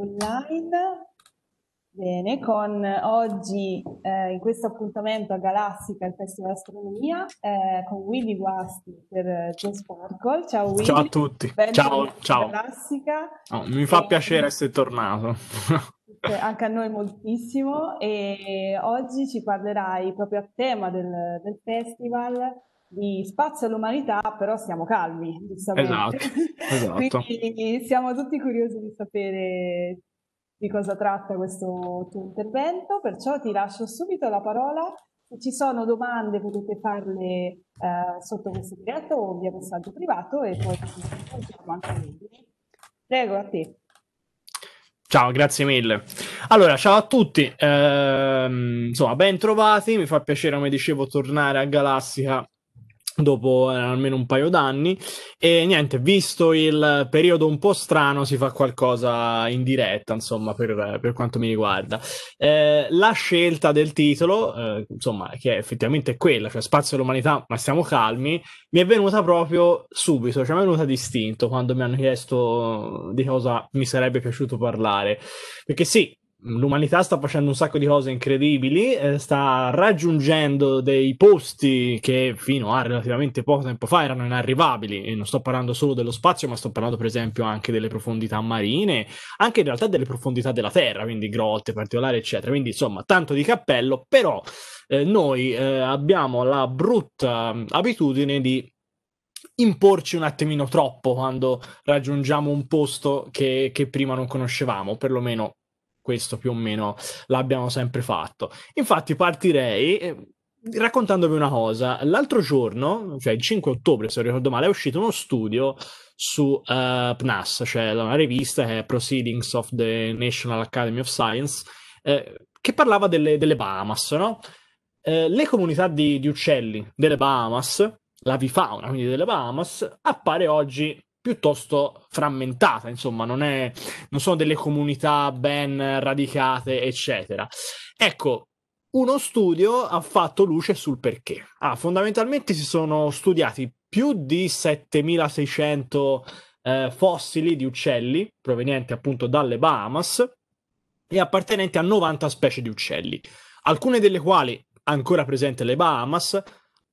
online. Bene, con oggi eh, in questo appuntamento a Galassica, il Festival Astronomia, eh, con Willy Guasti per Teen eh, Sparkle. Ciao Willy. Ciao a tutti. ciao, ciao. Galassica. Oh, mi fa e... piacere essere tornato. anche a noi moltissimo e oggi ci parlerai proprio a tema del, del festival di spazio all'umanità, però siamo calmi, Esatto, esatto. Quindi siamo tutti curiosi di sapere di cosa tratta questo tuo intervento, perciò ti lascio subito la parola. Se ci sono domande potete farle eh, sotto questo diretto o via messaggio privato e poi facciamo anche libri. Prego a te. Ciao, grazie mille. Allora, ciao a tutti. Ehm, insomma, ben trovati. Mi fa piacere, come dicevo, tornare a Galassia dopo eh, almeno un paio d'anni e niente, visto il periodo un po' strano si fa qualcosa in diretta, insomma, per, per quanto mi riguarda. Eh, la scelta del titolo, eh, insomma, che è effettivamente è quella, cioè spazio all'umanità, ma siamo calmi, mi è venuta proprio subito, cioè mi è venuta distinto quando mi hanno chiesto di cosa mi sarebbe piaciuto parlare, perché sì, l'umanità sta facendo un sacco di cose incredibili, eh, sta raggiungendo dei posti che fino a relativamente poco tempo fa erano inarrivabili, e non sto parlando solo dello spazio, ma sto parlando per esempio anche delle profondità marine, anche in realtà delle profondità della Terra, quindi grotte particolari, eccetera. Quindi insomma, tanto di cappello, però eh, noi eh, abbiamo la brutta abitudine di imporci un attimino troppo quando raggiungiamo un posto che, che prima non conoscevamo, perlomeno questo più o meno l'abbiamo sempre fatto. Infatti partirei ehm, raccontandovi una cosa. L'altro giorno, cioè il 5 ottobre se non ricordo male, è uscito uno studio su uh, eh, PNAS, cioè una rivista che è Proceedings of the National Academy of Science, eh, che parlava delle, delle Bahamas, no? eh, le comunità di, di uccelli delle Bahamas, la vifauna quindi delle Bahamas, appare oggi piuttosto frammentata, insomma, non, è, non sono delle comunità ben radicate, eccetera. Ecco, uno studio ha fatto luce sul perché. Ah, fondamentalmente si sono studiati più di 7600 eh, fossili di uccelli provenienti appunto dalle Bahamas e appartenenti a 90 specie di uccelli, alcune delle quali ancora presenti alle Bahamas,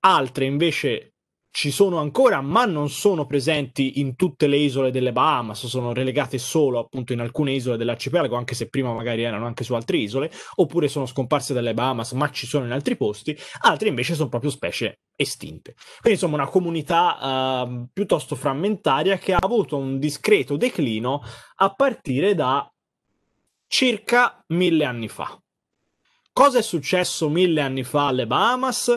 altre invece ci sono ancora, ma non sono presenti in tutte le isole delle Bahamas, sono relegate solo appunto in alcune isole dell'arcipelago, anche se prima magari erano anche su altre isole, oppure sono scomparse dalle Bahamas, ma ci sono in altri posti, altre invece sono proprio specie estinte. Quindi insomma una comunità uh, piuttosto frammentaria che ha avuto un discreto declino a partire da circa mille anni fa. Cosa è successo mille anni fa alle Bahamas?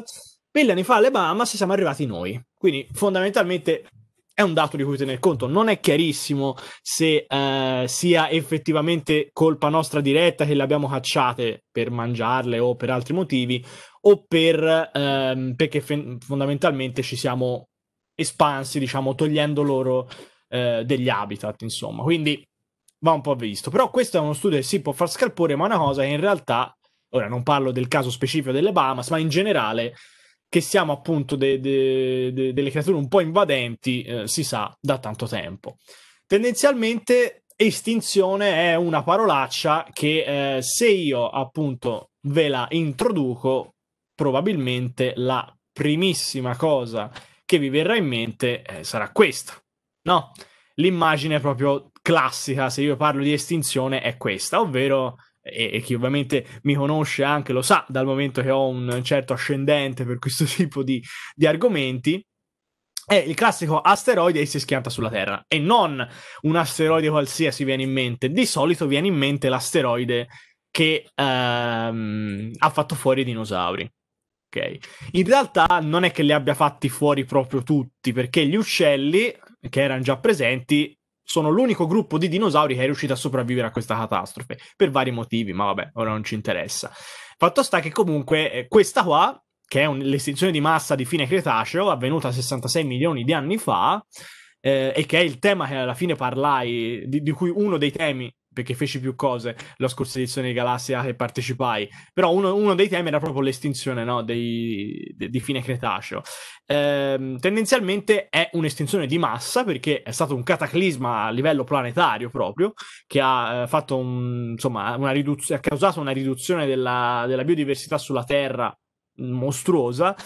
Mille anni fa alle Bahamas siamo arrivati noi. Quindi fondamentalmente è un dato di cui tener conto. Non è chiarissimo se eh, sia effettivamente colpa nostra diretta che le abbiamo cacciate per mangiarle o per altri motivi, o per, ehm, perché fe- fondamentalmente ci siamo espansi, diciamo, togliendo loro eh, degli habitat, insomma. Quindi va un po' visto. Però questo è uno studio che si può far scalpore, ma è una cosa che in realtà, ora non parlo del caso specifico delle Bahamas, ma in generale che siamo appunto de- de- de- delle creature un po' invadenti, eh, si sa da tanto tempo. Tendenzialmente estinzione è una parolaccia che eh, se io appunto ve la introduco, probabilmente la primissima cosa che vi verrà in mente eh, sarà questa, no? L'immagine proprio classica, se io parlo di estinzione, è questa, ovvero e, e, chi ovviamente mi conosce anche lo sa dal momento che ho un certo ascendente per questo tipo di, di argomenti, è il classico asteroide che si schianta sulla Terra e non un asteroide qualsiasi viene in mente, di solito viene in mente l'asteroide che ehm, ha fatto fuori i dinosauri. Okay. In realtà non è che li abbia fatti fuori proprio tutti, perché gli uccelli che erano già presenti sono l'unico gruppo di dinosauri che è riuscito a sopravvivere a questa catastrofe, per vari motivi, ma vabbè, ora non ci interessa. Fatto sta che comunque eh, questa qua, che è un, l'estinzione di massa di fine Cretaceo, avvenuta 66 milioni di anni fa, eh, e che è il tema che alla fine parlai, di, di cui uno dei temi perché feci più cose la scorsa edizione di Galassia che partecipai, però uno, uno dei temi era proprio l'estinzione no, dei, de, di fine Cretaceo. Ehm, tendenzialmente è un'estinzione di massa perché è stato un cataclisma a livello planetario proprio, che ha, eh, un, insomma, una riduz- ha causato una riduzione della, della biodiversità sulla Terra mostruosa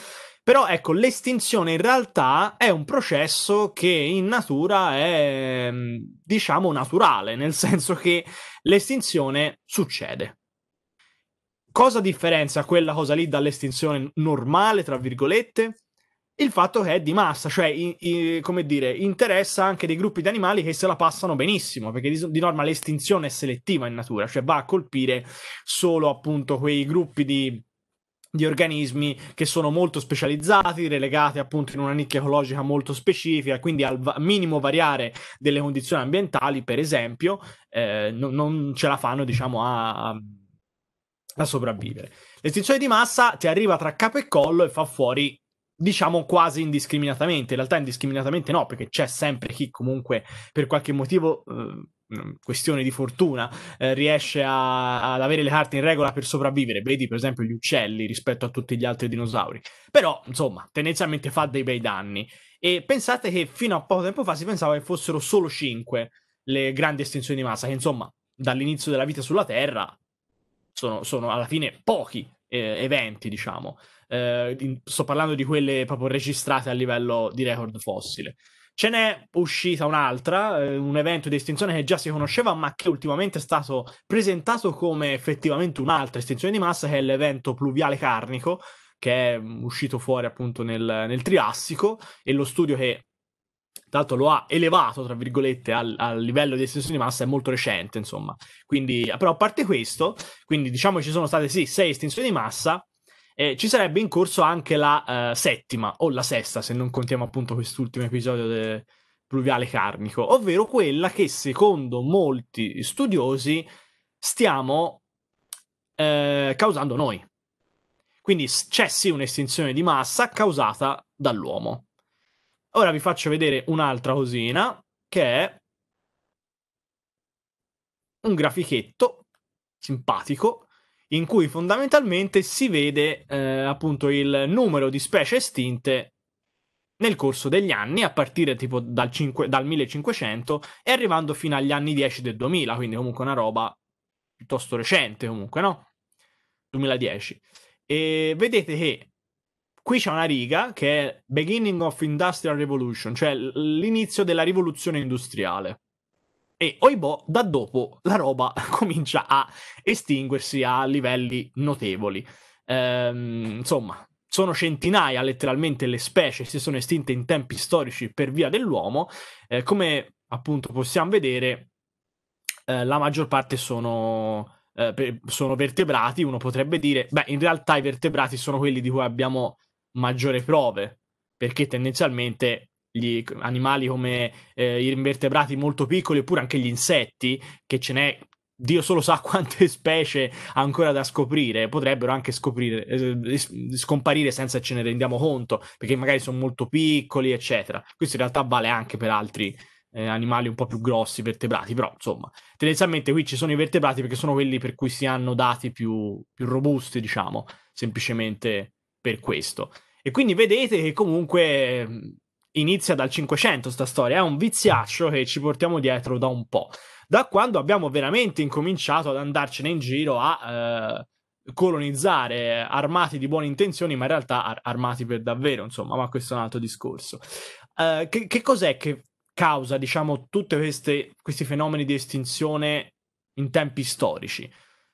però ecco, l'estinzione in realtà è un processo che in natura è, mm, diciamo, naturale, nel senso che l'estinzione succede. Cosa differenzia quella cosa lì dall'estinzione normale, tra virgolette? il fatto che è di massa, cioè, i, i, come dire, interessa anche dei gruppi di animali che se la passano benissimo, perché di, di, norma l'estinzione è selettiva in natura, cioè va a colpire solo appunto quei gruppi di di organismi che sono molto specializzati, relegati appunto in una nicchia ecologica molto specifica, quindi al va- minimo variare delle condizioni ambientali, per esempio, eh, no- non ce la fanno diciamo a, a a sopravvivere. L'estinzione di massa ti arriva tra capo e collo e fa fuori, diciamo, quasi indiscriminatamente. In realtà indiscriminatamente no, perché c'è sempre chi comunque per qualche motivo eh, Mm, questione di fortuna eh, riesce a, ad avere le carte in regola per sopravvivere. Vedi per esempio gli uccelli rispetto a tutti gli altri dinosauri. Però, insomma, tendenzialmente fa dei bei danni. E pensate che fino a poco tempo fa si pensava che fossero solo 5 le grandi estensioni di massa, che insomma, dall'inizio della vita sulla Terra sono, sono alla fine pochi eh, eventi, diciamo. Eh, sto parlando di quelle proprio registrate a livello di record fossile. Ce n'è uscita un'altra, eh, un evento di estinzione che già si conosceva, ma che ultimamente è stato presentato come effettivamente un'altra estinzione di massa, che è l'evento pluviale carnico, che è mm, uscito fuori appunto nel, nel Triassico, e lo studio che tra l'altro lo ha elevato, tra virgolette, al, al, livello di estinzione di massa, è molto recente, insomma. Quindi, però a parte questo, quindi diciamo ci sono state sì sei estinzioni di massa, eh, ci sarebbe in corso anche la eh, settima o la sesta, se non contiamo appunto quest'ultimo episodio del pluviale carnico, ovvero quella che secondo molti studiosi stiamo eh, causando noi. Quindi c'è sì un'estinzione di massa causata dall'uomo. Ora vi faccio vedere un'altra cosina che è un grafichetto simpatico in cui fondamentalmente si vede eh, appunto il numero di specie estinte nel corso degli anni, a partire tipo dal, 5, dal 1500 e arrivando fino agli anni 10 del 2000, quindi comunque una roba piuttosto recente comunque, no? 2010. E vedete che qui c'è una riga che è Beginning of Industrial Revolution, cioè l'inizio della rivoluzione industriale e oibò da dopo la roba comincia a estinguersi a livelli notevoli. Ehm, insomma, sono centinaia letteralmente le specie che si sono estinte in tempi storici per via dell'uomo, eh, come appunto possiamo vedere eh, la maggior parte sono, eh, sono vertebrati, uno potrebbe dire, beh in realtà i vertebrati sono quelli di cui abbiamo maggiore prove, perché tendenzialmente gli animali come eh, gli invertebrati molto piccoli oppure anche gli insetti, che ce n'è Dio solo sa quante specie ancora da scoprire, potrebbero anche scoprire, eh, scomparire senza ce ne rendiamo conto, perché magari sono molto piccoli, eccetera. Questo in realtà vale anche per altri eh, animali un po' più grossi, vertebrati, però insomma, tendenzialmente qui ci sono i vertebrati perché sono quelli per cui si hanno dati più, più robusti, diciamo, semplicemente per questo. E quindi vedete che comunque inizia dal 500 sta storia, è un viziaccio che ci portiamo dietro da un po', da quando abbiamo veramente incominciato ad andarcene in giro a eh, colonizzare armati di buone intenzioni, ma in realtà ar- armati per davvero, insomma, ma questo è un altro discorso. Eh, che, che, cos'è che causa, diciamo, tutti questi fenomeni di estinzione in tempi storici,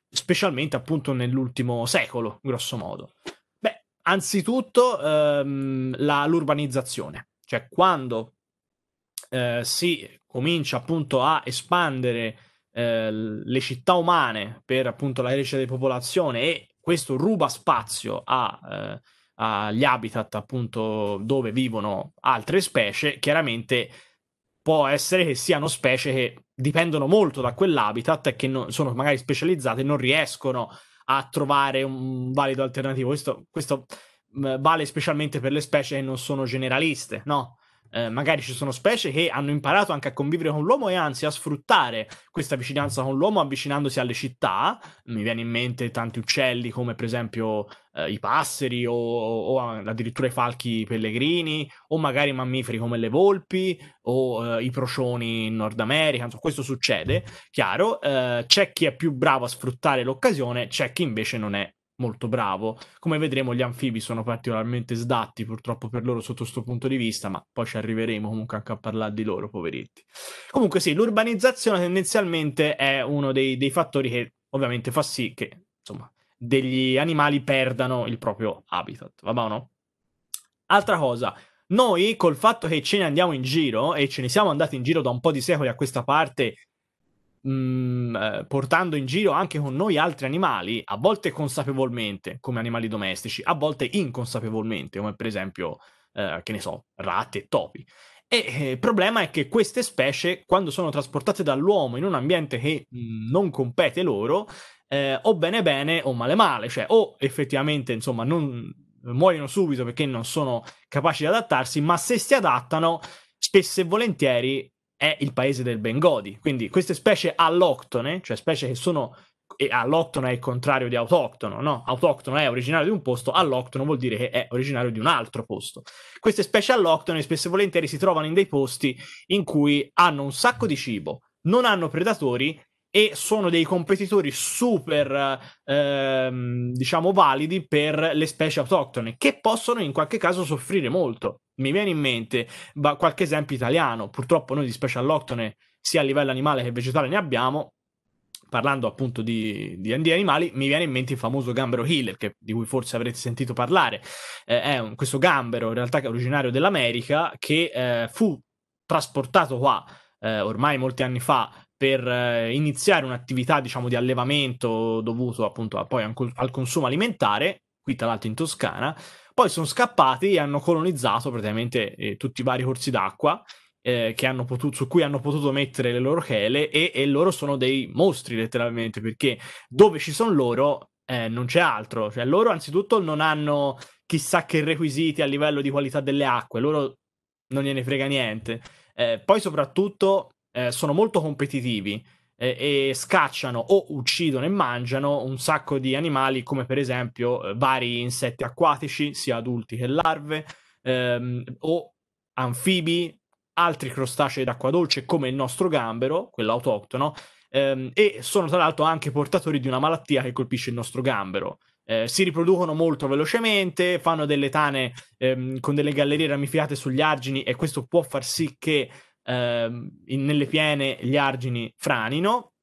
specialmente appunto nell'ultimo secolo, grosso modo? Beh, Anzitutto ehm, la, l'urbanizzazione cioè, quando eh, si comincia appunto a espandere eh, le città umane per appunto la crescita di popolazione e questo ruba spazio a, eh, agli habitat appunto dove vivono altre specie, chiaramente può essere che siano specie che dipendono molto da quell'habitat e che non, sono magari specializzate e non riescono a trovare un valido alternativo. Questo, questo vale specialmente per le specie che non sono generaliste, no? Eh, magari ci sono specie che hanno imparato anche a convivere con l'uomo e anzi a sfruttare questa vicinanza con l'uomo avvicinandosi alle città. Mi viene in mente tanti uccelli come per esempio eh, i passeri o, o, addirittura i falchi pellegrini o magari mammiferi come le volpi o eh, i procioni in Nord America. Insomma, questo succede, chiaro. Eh, c'è chi è più bravo a sfruttare l'occasione, c'è chi invece non è molto bravo. Come vedremo, gli anfibi sono particolarmente sdatti, purtroppo per loro sotto questo punto di vista, ma poi ci arriveremo comunque anche a parlare di loro, poveretti. Comunque sì, l'urbanizzazione tendenzialmente è uno dei, dei fattori che ovviamente fa sì che, insomma, degli animali perdano il proprio habitat, va bene no? Altra cosa, noi col fatto che ce ne andiamo in giro e ce ne siamo andati in giro da un po' di secoli a questa parte Mm, eh, portando in giro anche con noi altri animali, a volte consapevolmente come animali domestici, a volte inconsapevolmente, come per esempio, eh, che ne so, rate, topi. E eh, il problema è che queste specie, quando sono trasportate dall'uomo in un ambiente che mh, mm, non compete loro, eh, o bene bene o male male, cioè o effettivamente insomma non muoiono subito perché non sono capaci di adattarsi, ma se si adattano spesso e volentieri è il paese del Bengodi. Quindi queste specie alloctone, cioè specie che sono e alloctono è il contrario di autoctono, no? Autoctono è originario di un posto, alloctono vuol dire che è originario di un altro posto. Queste specie alloctone spesso e volentieri si trovano in dei posti in cui hanno un sacco di cibo, non hanno predatori e sono dei competitori super ehm, diciamo validi per le specie autoctone che possono in qualche caso soffrire molto mi viene in mente qualche esempio italiano purtroppo noi di specie alloctone sia a livello animale che vegetale ne abbiamo parlando appunto di, di, di, animali, mi viene in mente il famoso gambero killer, che, di cui forse avrete sentito parlare. Eh, è un, questo gambero, in realtà, che è originario dell'America, che eh, fu trasportato qua eh, ormai molti anni fa per eh, iniziare un'attività diciamo di allevamento dovuto appunto a, poi al, al consumo alimentare, qui tra l'altro in Toscana, poi sono scappati e hanno colonizzato praticamente eh, tutti i vari corsi d'acqua eh, potuto, su cui hanno potuto mettere le loro chele e, e loro sono dei mostri letteralmente perché dove ci sono loro eh, non c'è altro, cioè loro anzitutto non hanno chissà che requisiti a livello di qualità delle acque, loro non gliene frega niente. Eh, poi soprattutto eh, sono molto competitivi eh, e scacciano o uccidono e mangiano un sacco di animali come per esempio eh, vari insetti acquatici, sia adulti che larve, ehm, o anfibi, altri crostacei d'acqua dolce come il nostro gambero, quello autoctono, ehm, e sono tra l'altro anche portatori di una malattia che colpisce il nostro gambero. Eh, si riproducono molto velocemente, fanno delle tane ehm, con delle gallerie ramificate sugli argini e questo può far sì che ehm, in, nelle piene gli argini franino,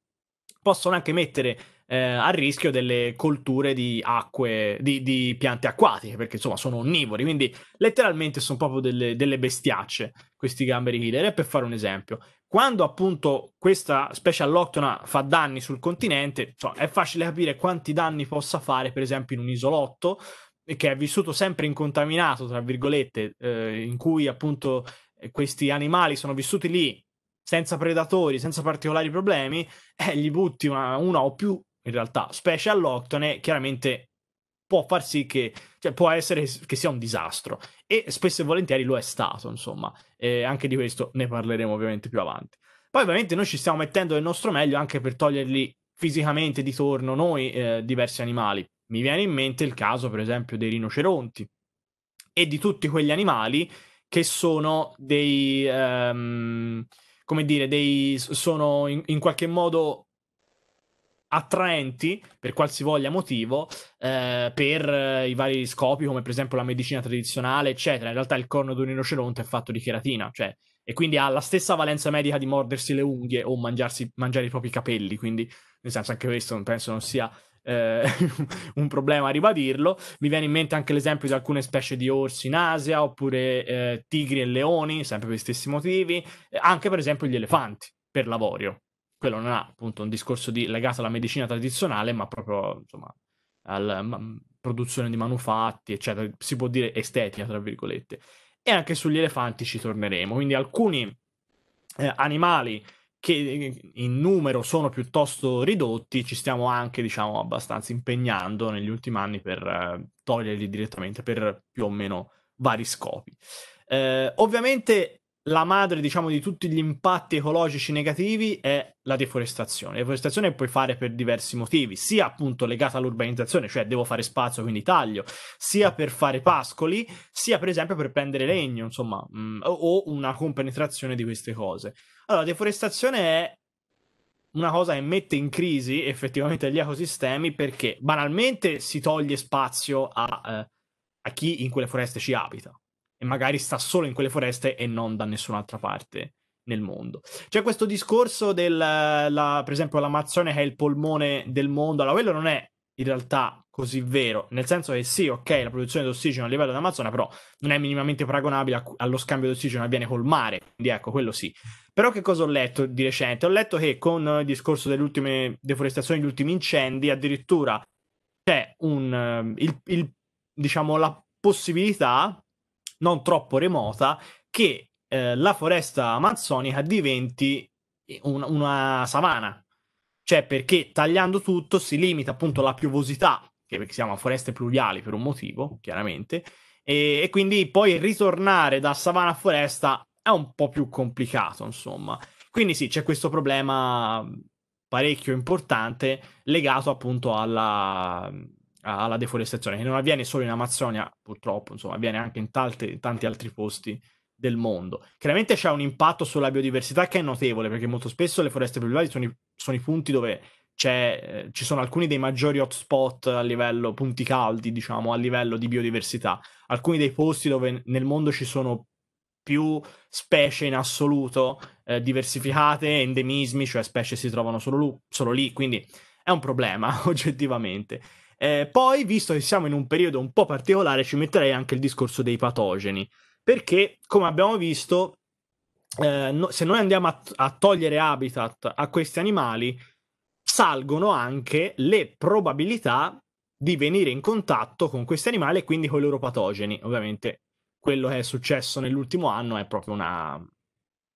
possono anche mettere eh, a rischio delle colture di acque, di, di, piante acquatiche, perché insomma sono onnivori, quindi letteralmente sono proprio delle, delle bestiacce questi gamberi killer. E per fare un esempio, quando appunto questa specie alloctona fa danni sul continente, cioè, è facile capire quanti danni possa fare, per esempio, in un isolotto che è vissuto sempre incontaminato, tra virgolette, eh, in cui appunto questi animali sono vissuti lì senza predatori, senza particolari problemi, eh, gli butti una, una o più, in realtà, specie all'octone, chiaramente può far sì che, cioè, può essere che sia un disastro. E spesso e volentieri lo è stato, insomma. E anche di questo ne parleremo ovviamente più avanti. Poi ovviamente noi ci stiamo mettendo del nostro meglio anche per toglierli fisicamente di torno noi eh, diversi animali. Mi viene in mente il caso, per esempio, dei rinoceronti e di tutti quegli animali che sono dei, um, come dire, dei, sono in, in qualche modo attraenti per qualsivoglia motivo eh, per eh, i vari scopi come per esempio la medicina tradizionale eccetera in realtà il corno di un rinoceronte è fatto di cheratina cioè, e quindi ha la stessa valenza medica di mordersi le unghie o mangiarsi, mangiare i propri capelli quindi nel senso anche questo penso non sia eh, un problema a ribadirlo. Mi viene in mente anche l'esempio di alcune specie di orsi in Asia, oppure eh, tigri e leoni, sempre per gli stessi motivi, anche per esempio gli elefanti per l'avorio. Quello non ha appunto un discorso di, legato alla medicina tradizionale, ma proprio insomma alla ma, mm, produzione di manufatti, eccetera. Si può dire estetica, tra virgolette. E anche sugli elefanti ci torneremo. Quindi alcuni eh, animali che in numero sono piuttosto ridotti, ci stiamo anche, diciamo, abbastanza impegnando negli ultimi anni per eh, toglierli direttamente per più o meno vari scopi. Eh, ovviamente la madre, diciamo, di tutti gli impatti ecologici negativi è la deforestazione. La deforestazione puoi fare per diversi motivi, sia appunto legata all'urbanizzazione, cioè devo fare spazio, quindi taglio, sia per fare pascoli, sia per esempio per prendere legno, insomma, mh, mm, o una compenetrazione di queste cose. Allora, la deforestazione è una cosa che mette in crisi effettivamente gli ecosistemi perché banalmente si toglie spazio a, eh, a chi in quelle foreste ci abita e magari sta solo in quelle foreste e non da nessun'altra parte nel mondo. C'è questo discorso del, la, per esempio, l'Amazzone che è il polmone del mondo, allora quello non è in realtà così vero, nel senso che sì, ok, la produzione di ossigeno a livello dell'Amazzonia, però non è minimamente paragonabile a, allo scambio di ossigeno che avviene col mare, quindi ecco, quello sì. Però che cosa ho letto di recente? Ho letto che con il discorso delle ultime deforestazioni, degli ultimi incendi, addirittura c'è un, ehm, il, il, diciamo, la possibilità non troppo remota, che eh, la foresta amazzonica diventi eh, un, una savana. Cioè, perché tagliando tutto si limita appunto la piovosità, che si chiama foreste pluviali per un motivo, chiaramente, e, e quindi poi ritornare da savana a foresta è un po' più complicato, insomma. Quindi sì, c'è questo problema parecchio importante legato appunto alla, alla deforestazione, che non avviene solo in Amazzonia, purtroppo, insomma, avviene anche in tante, tanti altri posti del mondo. Chiaramente c'è un impatto sulla biodiversità che è notevole, perché molto spesso le foreste private sono, sono i, punti dove eh, ci sono alcuni dei maggiori hotspot a livello, punti caldi, diciamo, a livello di biodiversità. Alcuni dei posti dove nel mondo ci sono più specie in assoluto eh, diversificate, endemismi, cioè specie si trovano solo, solo lì, quindi è un problema oggettivamente. Eh, poi, visto che siamo in un periodo un po' particolare, ci metterei anche il discorso dei patogeni, perché come abbiamo visto, eh, no, se noi andiamo a, a togliere habitat a questi animali, salgono anche le probabilità di venire in contatto con questi animali e quindi con i loro patogeni. Ovviamente quello che è successo nell'ultimo anno è proprio una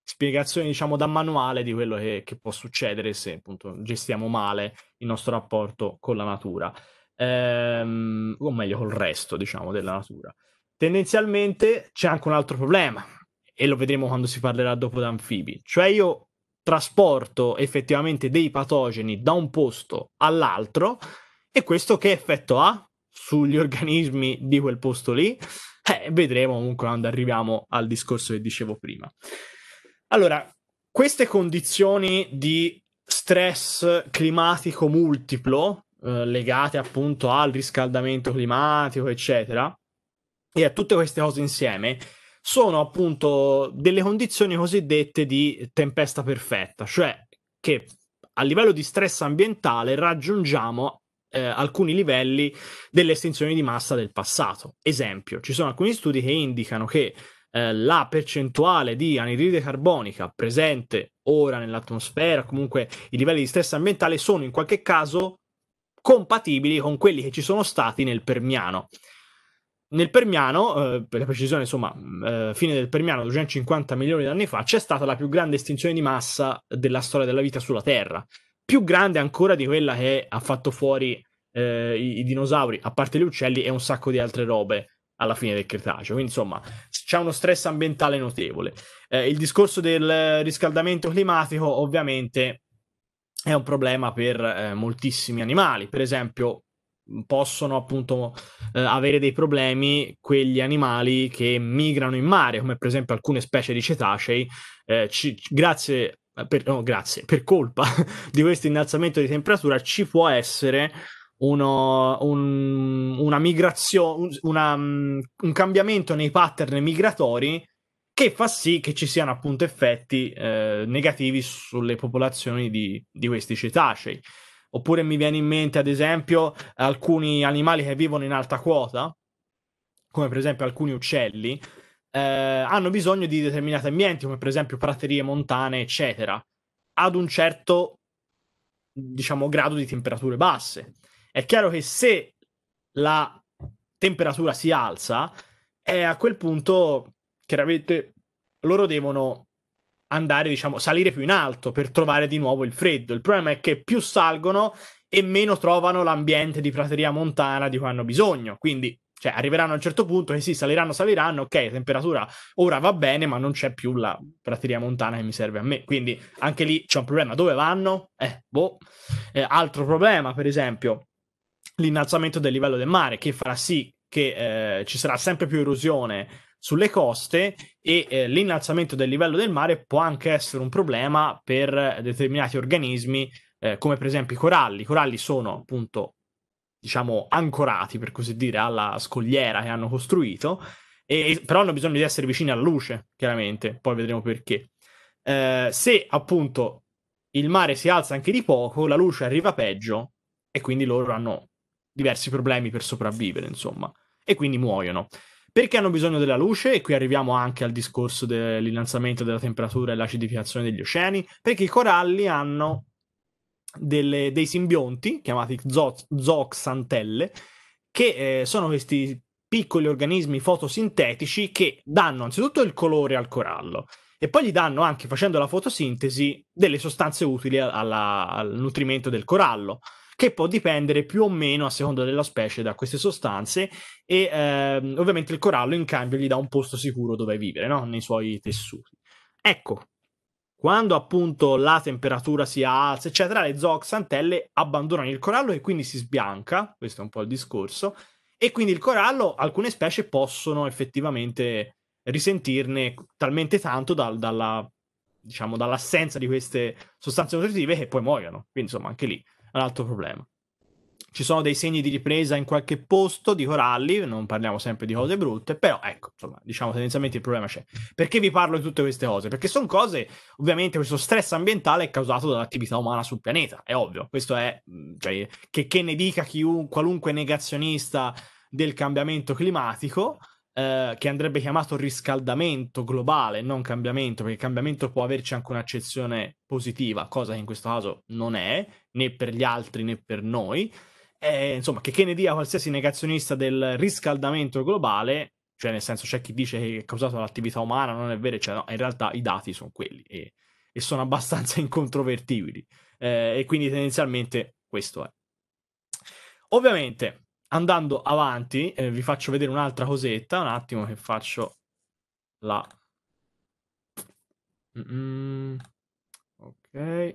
spiegazione, diciamo, da manuale di quello che, che può succedere se appunto gestiamo male il nostro rapporto con la natura ehm, o meglio col resto, diciamo, della natura. Tendenzialmente c'è anche un altro problema, e lo vedremo quando si parlerà dopo di anfibi, cioè io trasporto effettivamente dei patogeni da un posto all'altro e questo che effetto ha sugli organismi di quel posto lì? Eh, vedremo comunque quando arriviamo al discorso che dicevo prima. Allora, queste condizioni di stress climatico multiplo eh, legate appunto al riscaldamento climatico, eccetera, e a tutte queste cose insieme, sono appunto delle condizioni cosiddette di tempesta perfetta, cioè che a livello di stress ambientale raggiungiamo eh, alcuni livelli delle estinzioni di massa del passato. Esempio, ci sono alcuni studi che indicano che eh, la percentuale di anidride carbonica presente ora nell'atmosfera, comunque i livelli di stress ambientale sono in qualche caso compatibili con quelli che ci sono stati nel Permiano. Nel Permiano, eh, per la precisione, insomma, mm, eh, fine del Permiano, 250 milioni di anni fa, c'è stata la più grande estinzione di massa della storia della vita sulla Terra. Più grande ancora di quella che ha fatto fuori eh, i, i dinosauri, a parte gli uccelli e un sacco di altre robe alla fine del Cretaceo. Quindi, insomma, c'è uno stress ambientale notevole. Eh, il discorso del riscaldamento climatico, ovviamente, è un problema per eh, moltissimi animali. Per esempio, possono appunto eh, avere dei problemi quegli animali che migrano in mare, come per esempio alcune specie di cetacei, eh, ci, grazie, eh, per, no, grazie, per colpa di questo innalzamento di temperatura ci può essere uno, un, una migrazione, un, mm, un cambiamento nei pattern migratori che fa sì che ci siano appunto effetti eh, negativi sulle popolazioni di, di questi cetacei. Cioè, oppure mi viene in mente, ad esempio, alcuni animali che vivono in alta quota, come per esempio alcuni uccelli, eh, hanno bisogno di determinati ambienti, come per esempio praterie montane, eccetera, ad un certo, diciamo, grado di temperature basse. È chiaro che se la temperatura si alza, è a quel punto chiaramente loro devono andare, diciamo, salire più in alto per trovare di nuovo il freddo. Il problema è che più salgono e meno trovano l'ambiente di prateria montana di cui hanno bisogno. Quindi, cioè, arriveranno a un certo punto e sì, saliranno, saliranno, ok, temperatura ora va bene, ma non c'è più la prateria montana che mi serve a me. Quindi anche lì c'è un problema. Dove vanno? Eh, boh. Eh, altro problema, per esempio, l'innalzamento del livello del mare, che farà sì che eh, ci sarà sempre più erosione sulle coste e eh, l'innalzamento del livello del mare può anche essere un problema per determinati organismi eh, come per esempio i coralli. I coralli sono appunto diciamo ancorati per così dire alla scogliera che hanno costruito e, però hanno bisogno di essere vicini alla luce, chiaramente, poi vedremo perché. Eh, se appunto il mare si alza anche di poco, la luce arriva peggio e quindi loro hanno diversi problemi per sopravvivere, insomma, e quindi muoiono. Perché hanno bisogno della luce? E qui arriviamo anche al discorso dell'innalzamento della temperatura e l'acidificazione degli oceani, perché i coralli hanno delle, dei simbionti, chiamati zo- zooxantelle, che eh, sono questi piccoli organismi fotosintetici che danno anzitutto il colore al corallo e poi gli danno anche facendo la fotosintesi delle sostanze utili alla, al nutrimento del corallo che può dipendere più o meno a seconda della specie da queste sostanze e ehm, ovviamente il corallo in cambio gli dà un posto sicuro dove vivere, no? nei suoi tessuti. Ecco, quando appunto la temperatura si alza, eccetera, le zooxantelle abbandonano il corallo e quindi si sbianca, questo è un po' il discorso, e quindi il corallo, alcune specie possono effettivamente risentirne talmente tanto dal, dalla, diciamo, dall'assenza di queste sostanze nutritive che poi muoiono. Quindi insomma anche lì un altro problema. Ci sono dei segni di ripresa in qualche posto di coralli, non parliamo sempre di cose brutte, però ecco, insomma, diciamo tendenzialmente il problema c'è. Perché vi parlo di tutte queste cose? Perché sono cose, ovviamente questo stress ambientale è causato dall'attività umana sul pianeta, è ovvio. Questo è, mm, cioè, che, che ne dica chiun, qualunque negazionista del cambiamento climatico, eh, che andrebbe chiamato riscaldamento globale, non cambiamento, perché cambiamento può averci anche un'accezione positiva, cosa che in questo caso non è, né per gli altri né per noi. Eh, insomma, che, che ne dia qualsiasi negazionista del riscaldamento globale, cioè nel senso c'è chi dice che è causato dall'attività umana, non è vero, cioè, no, in realtà i dati sono quelli e, e sono abbastanza incontrovertibili. Eh, e quindi tendenzialmente questo è. Ovviamente andando avanti, eh, vi faccio vedere un'altra cosetta, un attimo che faccio la... Mm-mm. Ok,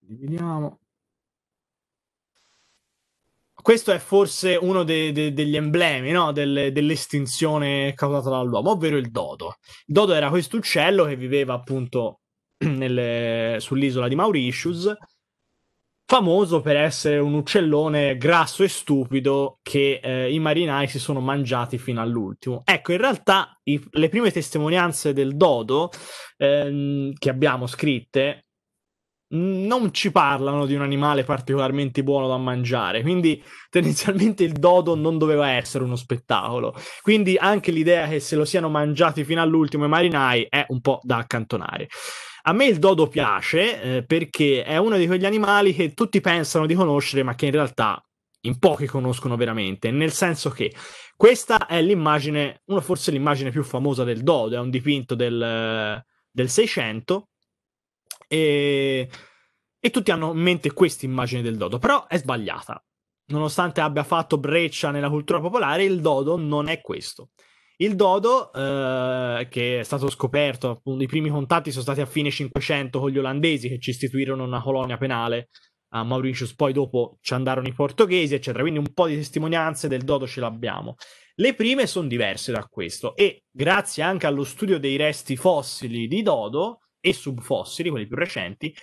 dividiamo. Questo è forse uno de- de- degli emblemi no? Del- dell'estinzione causata dall'uomo, ovvero il dodo. Il dodo era questo uccello che viveva appunto nelle... sull'isola di Mauritius famoso per essere un uccellone grasso e stupido che eh, i marinai si sono mangiati fino all'ultimo. Ecco, in realtà i, le prime testimonianze del dodo ehm, che abbiamo scritte non ci parlano di un animale particolarmente buono da mangiare, quindi tendenzialmente il dodo non doveva essere uno spettacolo. Quindi anche l'idea che se lo siano mangiati fino all'ultimo i marinai è un po' da accantonare. A me il dodo piace eh, perché è uno di quegli animali che tutti pensano di conoscere, ma che in realtà in pochi conoscono veramente, nel senso che questa è l'immagine, una forse l'immagine più famosa del dodo, è un dipinto del, del 600 e, e tutti hanno in mente questa immagine del dodo, però è sbagliata. Nonostante abbia fatto breccia nella cultura popolare, il dodo non è questo. Il dodo, eh, che è stato scoperto, appunto, i primi contatti sono stati a fine 500 con gli olandesi che ci istituirono una colonia penale a Mauritius, poi dopo ci andarono i portoghesi, eccetera. Quindi un po' di testimonianze del dodo ce l'abbiamo. Le prime sono diverse da questo e grazie anche allo studio dei resti fossili di dodo e subfossili, quelli più recenti,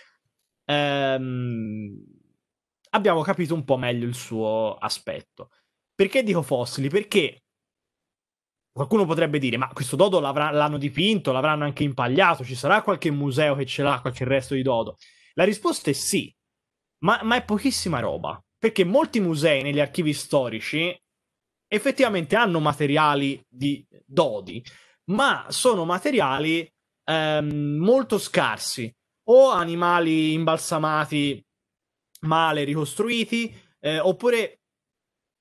ehm, abbiamo capito un po' meglio il suo aspetto. Perché dico fossili? Perché Qualcuno potrebbe dire, ma questo dodo l'hanno dipinto, l'avranno anche impagliato, ci sarà qualche museo che ce l'ha, qualche resto di dodo? La risposta è sì, ma, ma è pochissima roba, perché molti musei negli archivi storici effettivamente hanno materiali di dodi, ma sono materiali ehm, molto scarsi, o animali imbalsamati male ricostruiti, eh, oppure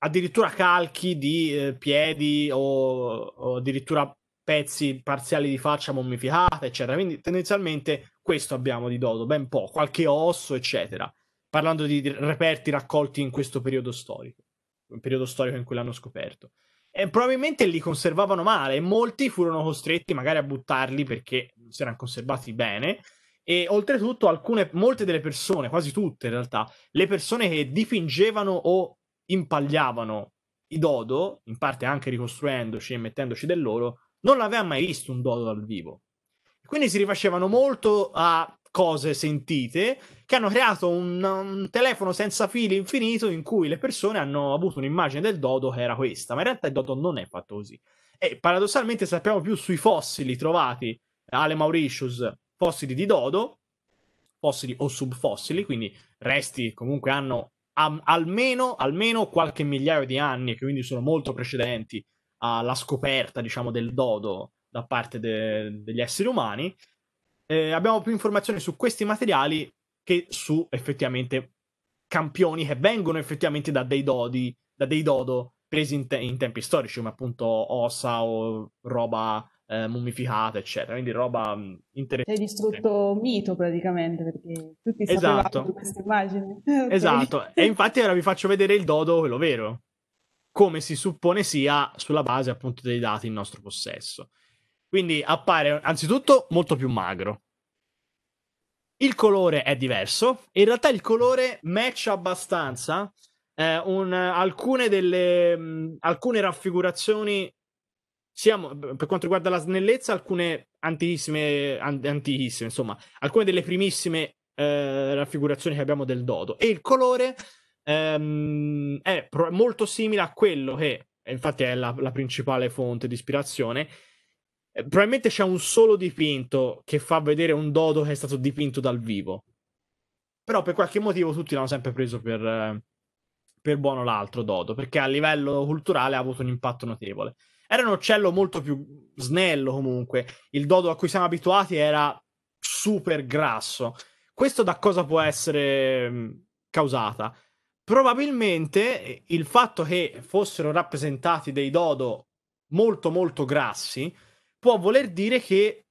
addirittura calchi di eh, piedi o, o, addirittura pezzi parziali di faccia mummificata, eccetera. Quindi tendenzialmente questo abbiamo di Dodo, ben po', qualche osso, eccetera. Parlando di reperti raccolti in questo periodo storico, un periodo storico in cui l'hanno scoperto. E probabilmente li conservavano male e molti furono costretti magari a buttarli perché non si erano conservati bene. E oltretutto, alcune, molte delle persone, quasi tutte in realtà, le persone che dipingevano o impagliavano i dodo, in parte anche ricostruendoci e mettendoci del loro, non l'aveva mai visto un dodo dal vivo. Quindi si rifacevano molto a cose sentite che hanno creato un, un, telefono senza fili infinito in cui le persone hanno avuto un'immagine del dodo che era questa, ma in realtà il dodo non è fatto così. E paradossalmente sappiamo più sui fossili trovati alle Mauritius, fossili di dodo, fossili o subfossili, quindi resti comunque hanno a, almeno, almeno qualche migliaio di anni, che quindi sono molto precedenti alla scoperta, diciamo, del dodo da parte de- degli esseri umani, eh, abbiamo più informazioni su questi materiali che su effettivamente campioni che vengono effettivamente da dei dodi, da dei dodo presi in, te- in tempi storici, come appunto ossa o roba eh, mummificata, eccetera. Quindi roba mh, mm, interessante. Hai distrutto mito praticamente perché tutti esatto. sapevano queste immagini. okay. Esatto, e infatti ora vi faccio vedere il dodo, quello vero, come si suppone sia sulla base appunto dei dati in nostro possesso. Quindi appare anzitutto molto più magro. Il colore è diverso, in realtà il colore match abbastanza eh, un, alcune, delle, mh, mm, alcune raffigurazioni siamo, per quanto riguarda la snellezza, alcune antichissime, antichissime insomma, alcune delle primissime eh, raffigurazioni che abbiamo del dodo. E il colore ehm, è molto simile a quello che, infatti, è la, la principale fonte di ispirazione. Eh, probabilmente c'è un solo dipinto che fa vedere un dodo che è stato dipinto dal vivo. Però per qualche motivo tutti l'hanno sempre preso per, eh, per buono l'altro dodo, perché a livello culturale ha avuto un impatto notevole. Era un uccello molto più snello comunque. Il dodo a cui siamo abituati era super grasso. Questo da cosa può essere mm, causata? Probabilmente eh, il fatto che fossero rappresentati dei dodo molto molto grassi può voler dire che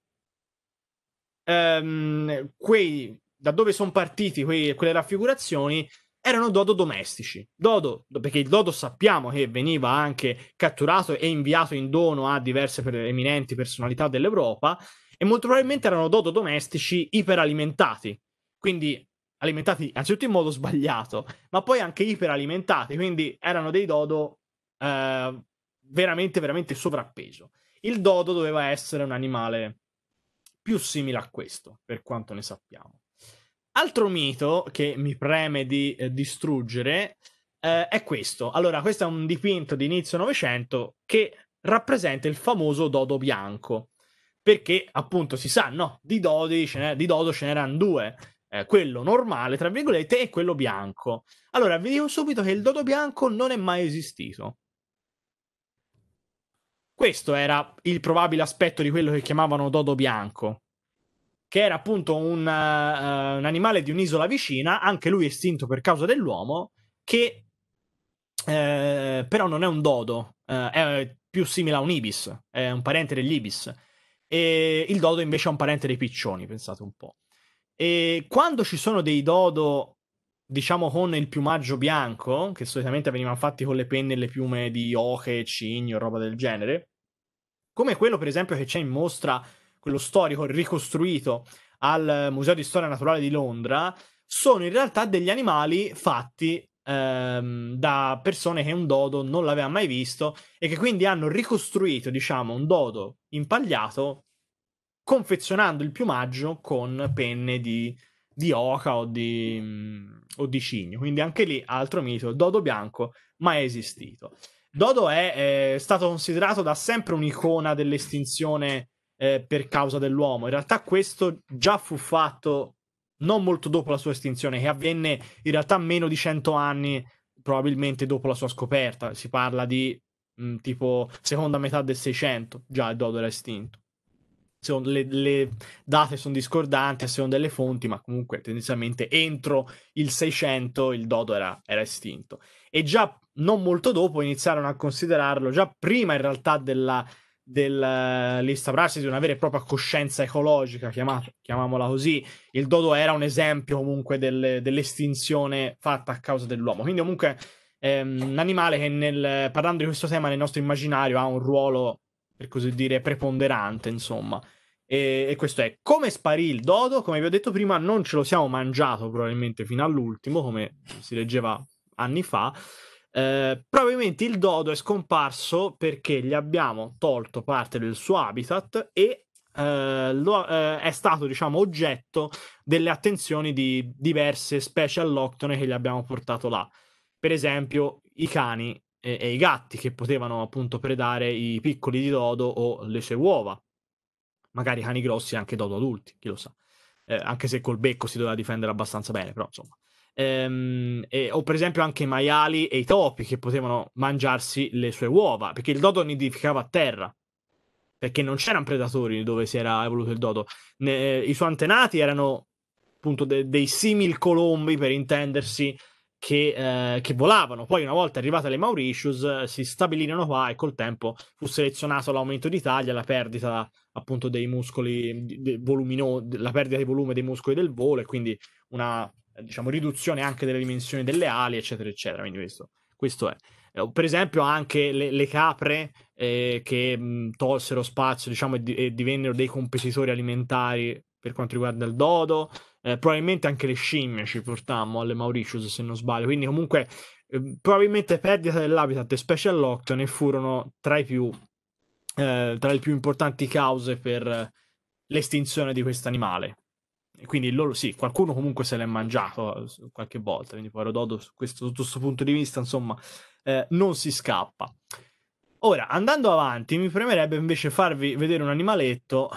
um, quei, da dove sono partiti quei, quelle raffigurazioni erano dodo domestici. Dodo, perché il dodo sappiamo che veniva anche catturato e inviato in dono a diverse per, eminenti personalità dell'Europa e molto probabilmente erano dodo domestici iperalimentati. Quindi alimentati anzitutto certo in modo sbagliato, ma poi anche iperalimentati, quindi erano dei dodo eh, veramente, veramente sovrappeso. Il dodo doveva essere un animale più simile a questo, per quanto ne sappiamo. Altro mito che mi preme di eh, distruggere eh, è questo. Allora, questo è un dipinto di inizio Novecento che rappresenta il famoso dodo bianco. Perché appunto si sa, no, di, dodi, di dodo ce n'erano due, eh, quello normale, tra virgolette, e quello bianco. Allora, vi dico subito che il dodo bianco non è mai esistito. Questo era il probabile aspetto di quello che chiamavano dodo bianco che era appunto un, uh, un animale di un'isola vicina, anche lui estinto per causa dell'uomo, che eh, però non è un dodo, eh, è più simile a un ibis, è un parente dell'ibis. E il dodo invece è un parente dei piccioni, pensate un po'. E quando ci sono dei dodo, diciamo con il piumaggio bianco, che solitamente venivano fatti con le penne e le piume di oche, cigno, roba del genere, come quello per esempio che c'è in mostra quello storico ricostruito al Museo di Storia Naturale di Londra, sono in realtà degli animali fatti ehm, da persone che un dodo non l'aveva mai visto e che quindi hanno ricostruito, diciamo, un dodo impagliato confezionando il piumaggio con penne di, di oca o di, mm, o di cigno. Quindi anche lì, altro mito, il dodo bianco mai esistito. Dodo è, è stato considerato da sempre un'icona dell'estinzione eh, per causa dell'uomo. In realtà questo già fu fatto non molto dopo la sua estinzione, che avvenne in realtà meno di 100 anni probabilmente dopo la sua scoperta. Si parla di mh, mm, tipo seconda metà del 600, già il dodo era estinto. le, le, date sono discordanti a seconda delle fonti, ma comunque tendenzialmente entro il 600 il dodo era, era estinto. E già non molto dopo iniziarono a considerarlo, già prima in realtà della, dell'instaurarsi di una vera e propria coscienza ecologica, chiamato, chiamiamola così, il dodo era un esempio comunque del, dell'estinzione fatta a causa dell'uomo. Quindi comunque è ehm, un animale che nel, parlando di questo tema nel nostro immaginario ha un ruolo, per così dire, preponderante, insomma. E, e, questo è come sparì il dodo, come vi ho detto prima, non ce lo siamo mangiato probabilmente fino all'ultimo, come si leggeva anni fa. Eh, probabilmente il dodo è scomparso perché gli abbiamo tolto parte del suo habitat e eh, lo, eh, è stato diciamo oggetto delle attenzioni di diverse specie alloctone che gli abbiamo portato là. Per esempio i cani e, e i gatti che potevano appunto predare i piccoli di dodo o le sue uova. Magari cani grossi anche dodo adulti, chi lo sa. Eh, anche se col becco si doveva difendere abbastanza bene, però insomma. Ehm, e, o per esempio anche i maiali e i topi che potevano mangiarsi le sue uova, perché il dodo nidificava a terra, perché non c'erano predatori dove si era evoluto il dodo. Ne, eh, I suoi antenati erano appunto de, dei simil colombi, per intendersi, che, eh, che, volavano. Poi, una volta arrivate le Mauritius, eh, si stabilirono qua e col tempo fu selezionato l'aumento di taglia, la perdita appunto dei muscoli, de, volumino, la perdita di volume dei muscoli del volo e quindi una eh, diciamo, riduzione anche delle dimensioni delle ali, eccetera, eccetera. Quindi questo, questo è. Eh, per esempio anche le, le capre eh, che mh, tolsero spazio diciamo, e, di- e, divennero dei competitori alimentari per quanto riguarda il dodo, eh, probabilmente anche le scimmie ci portammo alle Mauritius se non sbaglio, quindi comunque eh, probabilmente perdita dell'habitat e specie all'octone furono tra, più, tra le più importanti cause per l'estinzione di questo animale quindi loro, sì, qualcuno comunque se l'è mangiato eh, qualche volta, quindi povero Dodo su questo, sotto questo punto di vista, insomma, eh, non si scappa. Ora, andando avanti, mi premerebbe invece farvi vedere un animaletto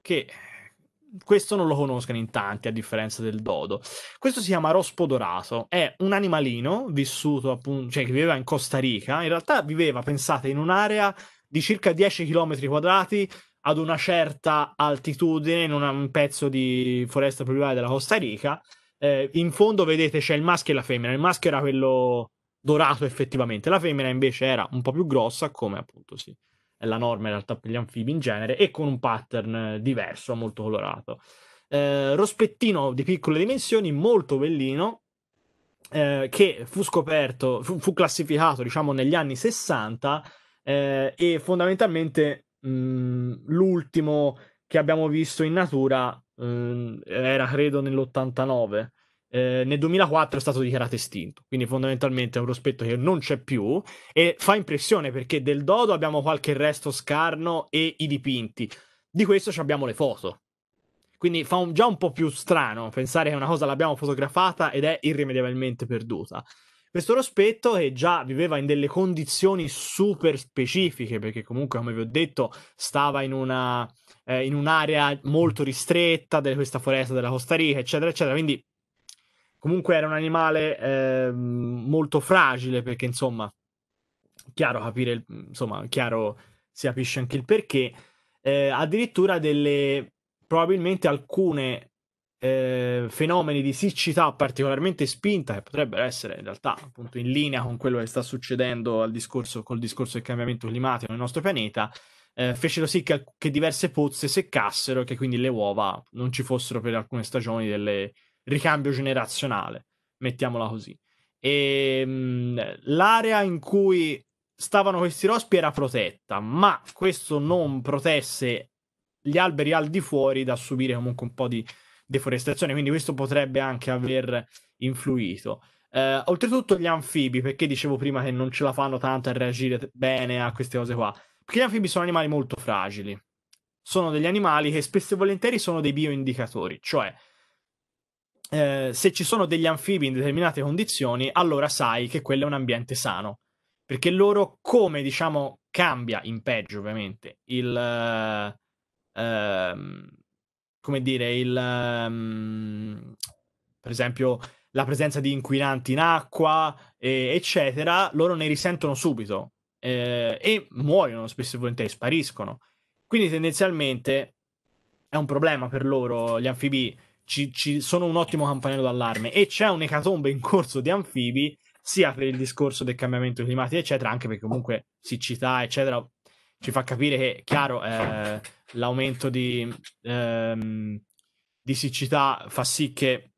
che questo non lo conoscono in tanti, a differenza del dodo. Questo si chiama Rospo Dorato, è un animalino vissuto appunto, cioè che viveva in Costa Rica, in realtà viveva, pensate, in un'area di circa 10 km quadrati ad una certa altitudine in un pezzo di foresta pluviale della Costa Rica. Eh, in fondo vedete c'è il maschio e la femmina. Il maschio era quello dorato effettivamente, la femmina invece era un po' più grossa, come appunto sì, è la norma in realtà per gli anfibi in genere, e con un pattern eh, diverso, molto colorato. Eh, rospettino di piccole dimensioni, molto bellino, eh, che fu scoperto, fu, fu, classificato diciamo negli anni 60 eh, e fondamentalmente Mhmm, l'ultimo che abbiamo visto in natura mh, ehm, era credo nell'89. Eh, nel 2004 è stato dichiarato estinto, quindi fondamentalmente è un prospetto che non c'è più e fa impressione perché del dodo abbiamo qualche resto scarno e i dipinti, di questo abbiamo le foto. Quindi fa un, già un po' più strano pensare che una cosa l'abbiamo fotografata ed è irrimediabilmente perduta. Questo rospetto che già viveva in delle condizioni super specifiche, perché comunque, come vi ho detto, stava in, una, eh, in un'area molto ristretta di questa foresta della Costa Rica, eccetera, eccetera. Quindi comunque era un animale eh, molto fragile, perché insomma, chiaro capire, insomma, chiaro si capisce anche il perché. Eh, addirittura delle, probabilmente alcune eh, fenomeni di siccità particolarmente spinta che potrebbero essere in realtà appunto in linea con quello che sta succedendo al discorso, col discorso del cambiamento climatico nel nostro pianeta, eh, fecero sì che, che, diverse pozze seccassero e che quindi le uova non ci fossero per alcune stagioni del ricambio generazionale, mettiamola così. E, ehm, mh, l'area in cui stavano questi rospi era protetta, ma questo non protesse gli alberi al di fuori da subire comunque un po' di deforestazione, quindi questo potrebbe anche aver influito. Eh, oltretutto gli anfibi, perché dicevo prima che non ce la fanno tanto a reagire bene a queste cose qua? Perché gli anfibi sono animali molto fragili. Sono degli animali che spesso e volentieri sono dei bioindicatori, cioè eh, se ci sono degli anfibi in determinate condizioni, allora sai che quello è un ambiente sano. Perché loro, come diciamo, cambia in peggio ovviamente il, eh, come dire, il, um, per esempio la presenza di inquinanti in acqua, e, eccetera, loro ne risentono subito eh, e muoiono spesso e volentieri, spariscono. Quindi tendenzialmente è un problema per loro gli anfibi. Ci, ci sono un ottimo campanello d'allarme e c'è un'ecatombe in corso di anfibi sia per il discorso del cambiamento climatico, eccetera, anche perché comunque siccità, eccetera, ci fa capire che, chiaro, eh, l'aumento di, ehm, di, siccità fa sì che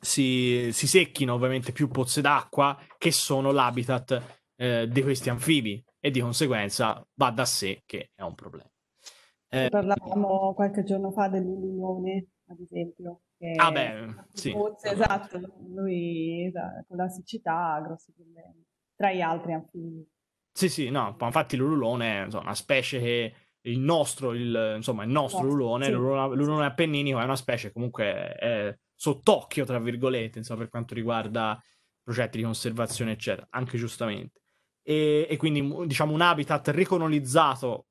si, si, secchino ovviamente più pozze d'acqua che sono l'habitat eh, di questi anfibi e di conseguenza va da sé che è un problema. Eh, parlavamo qualche giorno fa dell'illuvione, ad esempio. Che ah beh, sì. Pozze, esatto, lui con la siccità ha grossi problemi, tra gli altri anfibi. Sì, sì, no, infatti l'ululone è insomma, una specie che il nostro, il, insomma, il nostro ululone, sì. l'ululone, l'ululone appenninico è una specie comunque è sott'occhio, tra virgolette, insomma, per quanto riguarda progetti di conservazione, eccetera, anche giustamente. E, e quindi, diciamo, un habitat ricolonizzato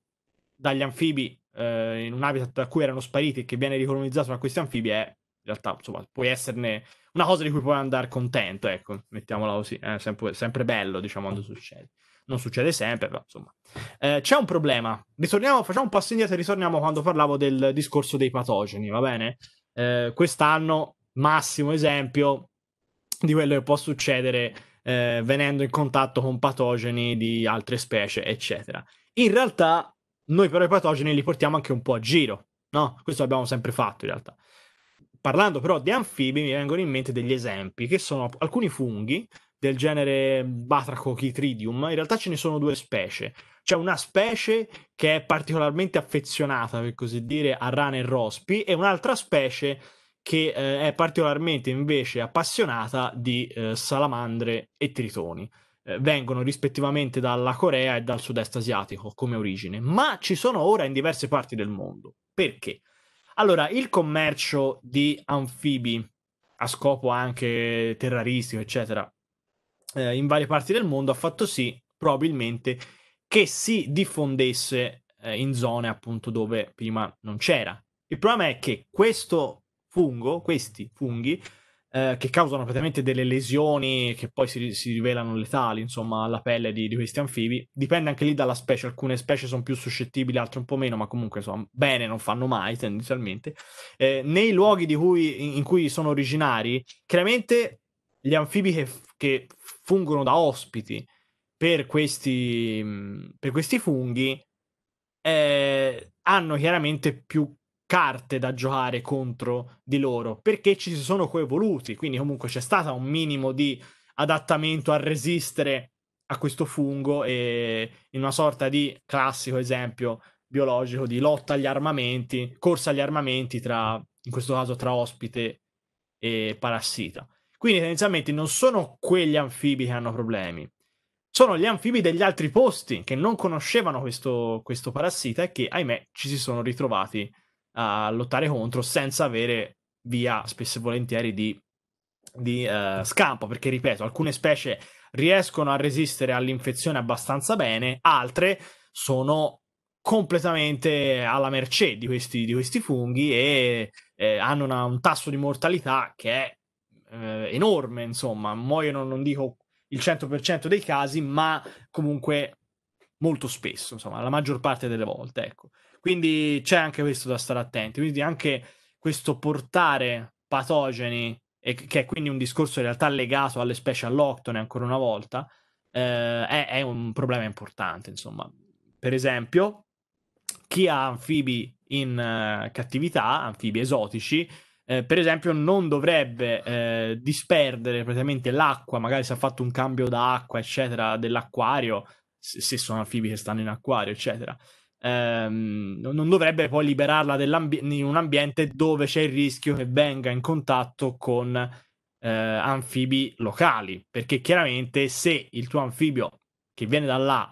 dagli anfibi, eh, in un habitat da cui erano spariti e che viene ricolonizzato da questi anfibi è, in realtà, insomma, puoi esserne una cosa di cui puoi andare contento, ecco, mettiamola così, è eh, sempre, sempre bello, diciamo, quando succede non succede sempre, però insomma. Eh, c'è un problema. Ritorniamo, facciamo un passo indietro e ritorniamo quando parlavo del discorso dei patogeni, va bene? Eh, quest'anno, massimo esempio di quello che può succedere eh, venendo in contatto con patogeni di altre specie, eccetera. In realtà, noi però i patogeni li portiamo anche un po' a giro, no? Questo l'abbiamo sempre fatto in realtà. Parlando però di anfibi, mi vengono in mente degli esempi che sono alcuni funghi del genere mm, Batraco Chytridium, in realtà ce ne sono due specie. C'è una specie che è particolarmente affezionata, per così dire, a rane e rospi, e un'altra specie che eh, è particolarmente invece appassionata di eh, salamandre e tritoni. Eh, vengono rispettivamente dalla Corea e dal sud-est asiatico come origine, ma ci sono ora in diverse parti del mondo. Perché? Allora, il commercio di anfibi a scopo anche terraristico, eccetera, eh, in varie parti del mondo ha fatto sì, probabilmente, che si diffondesse eh, in zone appunto dove prima non c'era. Il problema è che questo fungo, questi funghi, eh, che causano praticamente delle lesioni che poi si, si rivelano letali, insomma, alla pelle di, di, questi anfibi. Dipende anche lì dalla specie, alcune specie sono più suscettibili, altre un po' meno, ma comunque insomma, bene non fanno mai tendenzialmente. Eh, nei luoghi cui, in, in, cui sono originari, chiaramente gli anfibi che, che fungono da ospiti per questi, per questi funghi, eh, hanno chiaramente più carte da giocare contro di loro perché ci si sono coevoluti, quindi comunque c'è stato un minimo di adattamento a resistere a questo fungo e in una sorta di classico esempio biologico di lotta agli armamenti, corsa agli armamenti tra in questo caso tra ospite e parassita. Quindi tendenzialmente non sono quegli anfibi che hanno problemi, sono gli anfibi degli altri posti che non conoscevano questo, questo parassita e che, ahimè, ci si sono ritrovati a lottare contro senza avere via spesso e volentieri di, di uh, scampo. Perché, ripeto, alcune specie riescono a resistere all'infezione abbastanza bene, altre sono completamente alla mercé di questi, di questi funghi e eh, hanno una, un tasso di mortalità che è eh, enorme, insomma, muoiono non dico il 100% dei casi, ma comunque molto spesso, insomma, la maggior parte delle volte, ecco. Quindi c'è anche questo da stare attenti, quindi anche questo portare patogeni, e che è quindi un discorso in realtà legato alle specie all'octone ancora una volta, eh, è, è, un problema importante, insomma. Per esempio, chi ha anfibi in uh, cattività, anfibi esotici, eh, per esempio, non dovrebbe eh, disperdere praticamente l'acqua, magari se ha fatto un cambio d'acqua, eccetera, dell'acquario, se, se sono anfibi che stanno in acquario, eccetera. Ehm, non dovrebbe poi liberarla in un ambiente dove c'è il rischio che venga in contatto con eh, anfibi locali, perché chiaramente se il tuo anfibio che viene da là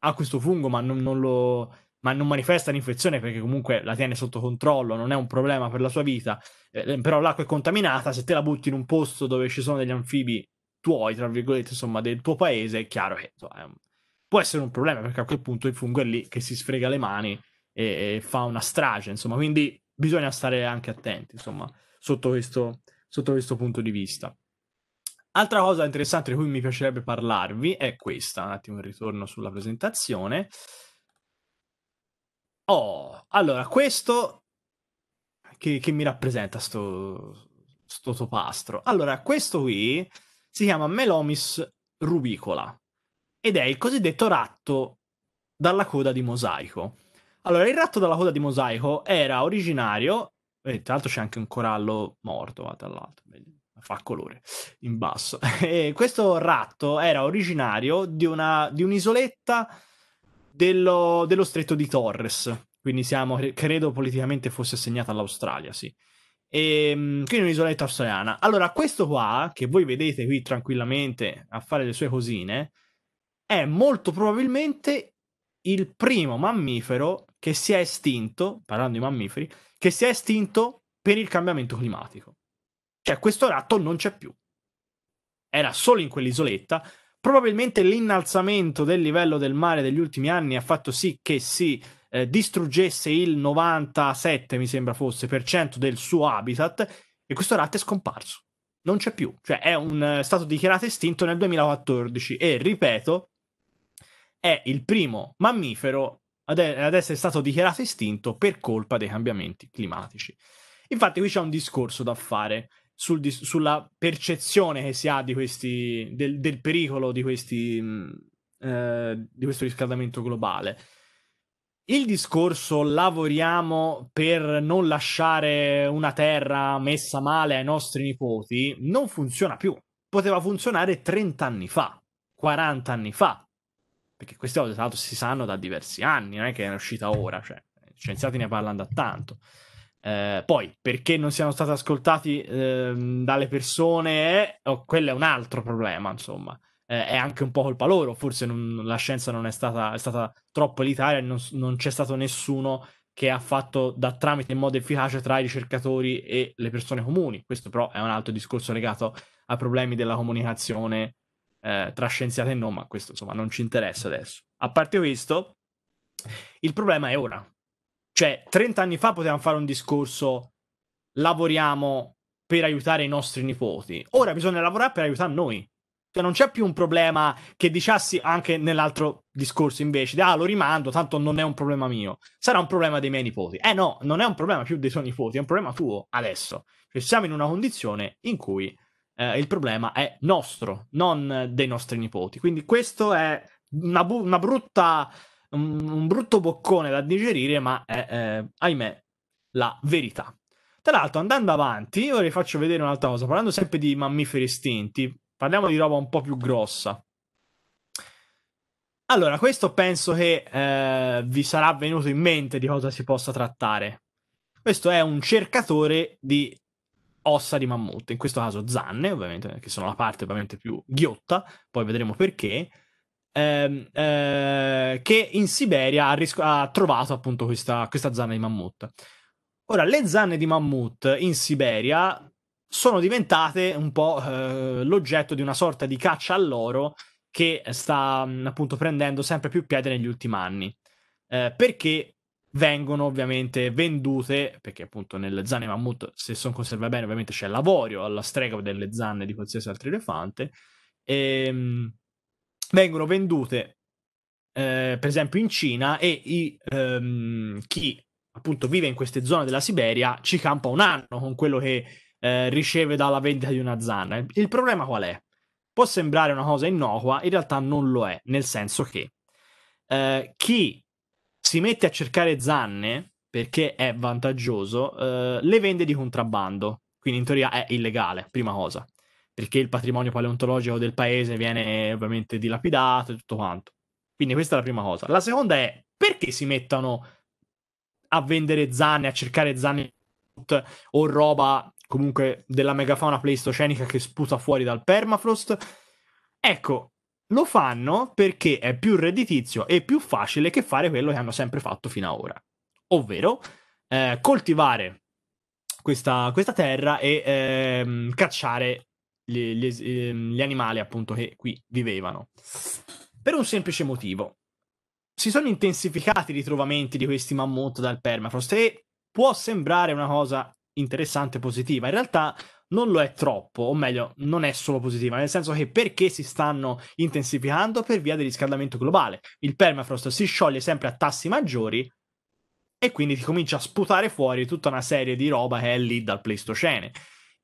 ha questo fungo ma non, non lo ma non manifesta l'infezione perché comunque la tiene sotto controllo, non è un problema per la sua vita, eh, però l'acqua è contaminata, se te la butti in un posto dove ci sono degli anfibi tuoi, tra virgolette, insomma, del tuo paese, è chiaro che insomma, può essere un problema perché a quel punto il fungo è lì che si sfrega le mani e, e fa una strage, insomma, quindi bisogna stare anche attenti, insomma, sotto questo, sotto questo punto di vista. Altra cosa interessante di cui mi piacerebbe parlarvi è questa, un attimo il ritorno sulla presentazione, Oh, allora, questo che, che mi rappresenta sto, sto, topastro. Allora, questo qui si chiama Melomis rubicola ed è il cosiddetto ratto dalla coda di mosaico. Allora, il ratto dalla coda di mosaico era originario, e eh, tra l'altro c'è anche un corallo morto, va, tra l'altro, fa colore in basso. E questo ratto era originario di, una, di un'isoletta dello, dello stretto di Torres. Quindi siamo, credo politicamente fosse assegnata all'Australia, sì. E, ehm, quindi un'isoletta australiana. Allora, questo qua, che voi vedete qui tranquillamente a fare le sue cosine, è molto probabilmente il primo mammifero che si è estinto, parlando di mammiferi, che si è estinto per il cambiamento climatico. Cioè, questo ratto non c'è più. Era solo in quell'isoletta, Probabilmente l'innalzamento del livello del mare degli ultimi anni ha fatto sì che si eh, distruggesse il 97, mi sembra fosse, per cento del suo habitat e questo ratto è scomparso. Non c'è più, cioè è, un, eh, stato dichiarato estinto nel 2014 e, ripeto, è il primo mammifero ad, essere stato dichiarato estinto per colpa dei cambiamenti climatici. Infatti qui c'è un discorso da fare sul sulla percezione che si ha di questi, del, del pericolo di, questi, mm, eh, di questo riscaldamento globale. Il discorso lavoriamo per non lasciare una terra messa male ai nostri nipoti non funziona più. Poteva funzionare 30 anni fa, 40 anni fa, perché queste cose tra l'altro si sanno da diversi anni, non è che è uscita ora, cioè, gli scienziati ne parlano da tanto. Eh, poi, perché non siano stati ascoltati ehm, dalle persone, oh, quello è un altro problema, insomma. Eh, è anche un po' colpa loro, forse non, la scienza non è stata, è stata troppo elitaria, non, non c'è stato nessuno che ha fatto da tramite in modo efficace tra i ricercatori e le persone comuni. Questo però è un altro discorso legato a problemi della comunicazione eh, tra scienziati e non, ma questo insomma non ci interessa adesso. A parte questo, il problema è ora, cioè, 30 anni fa potevamo fare un discorso, lavoriamo per aiutare i nostri nipoti. Ora bisogna lavorare per aiutare noi. Cioè, non c'è più un problema che diciassi anche nell'altro discorso invece, ah, lo rimando, tanto non è un problema mio, sarà un problema dei miei nipoti. Eh no, non è un problema più dei tuoi nipoti, è un problema tuo adesso. Cioè, siamo in una condizione in cui eh, il problema è nostro, non dei nostri nipoti. Quindi questo è una, bu- una brutta un, un brutto boccone da digerire, ma è, eh, ahimè, la verità. Tra l'altro, andando avanti, ora vi faccio vedere un'altra cosa, parlando sempre di mammiferi estinti, parliamo di roba un po' più grossa. Allora, questo penso che eh, vi sarà venuto in mente di cosa si possa trattare. Questo è un cercatore di ossa di mammut, in questo caso zanne, ovviamente, che sono la parte ovviamente più ghiotta, poi vedremo perché. Ehm, eh, che in Siberia ha, risco- ha trovato appunto questa, questa zanna di mammut. Ora, le zanne di mammut in Siberia sono diventate un po' eh, l'oggetto di una sorta di caccia all'oro che sta mm, appunto prendendo sempre più piede negli ultimi anni. Eh, perché vengono ovviamente vendute, perché appunto nelle zanne mammut, se sono conservate bene, ovviamente c'è l'avorio alla strega delle zanne di qualsiasi altro elefante. E, ehm, mh, vengono vendute eh, per esempio in Cina e i, ehm, chi appunto vive in queste zone della Siberia ci campa un anno con quello che eh, riceve dalla vendita di una zanna. Il problema qual è? Può sembrare una cosa innocua, in realtà non lo è, nel senso che eh, chi si mette a cercare zanne perché è vantaggioso, eh, le vende di contrabbando, quindi in teoria è illegale, prima cosa perché il patrimonio paleontologico del paese viene ovviamente dilapidato e tutto quanto. Quindi questa è la prima cosa. La seconda è perché si mettono a vendere zanne, a cercare zanne o roba comunque della megafauna pleistocenica che sputa fuori dal permafrost? Ecco, lo fanno perché è più redditizio e più facile che fare quello che hanno sempre fatto fino ad ora, ovvero eh, coltivare questa, questa, terra e ehm, cacciare gli, gli, ehm, gli animali appunto che qui vivevano. Per un semplice motivo. Si sono intensificati i ritrovamenti di questi mammut dal permafrost e può sembrare una cosa interessante e positiva. In realtà non lo è troppo, o meglio, non è solo positiva, nel senso che perché si stanno intensificando per via del riscaldamento globale. Il permafrost si scioglie sempre a tassi maggiori e quindi ti comincia a sputare fuori tutta una serie di roba che è lì dal Pleistocene.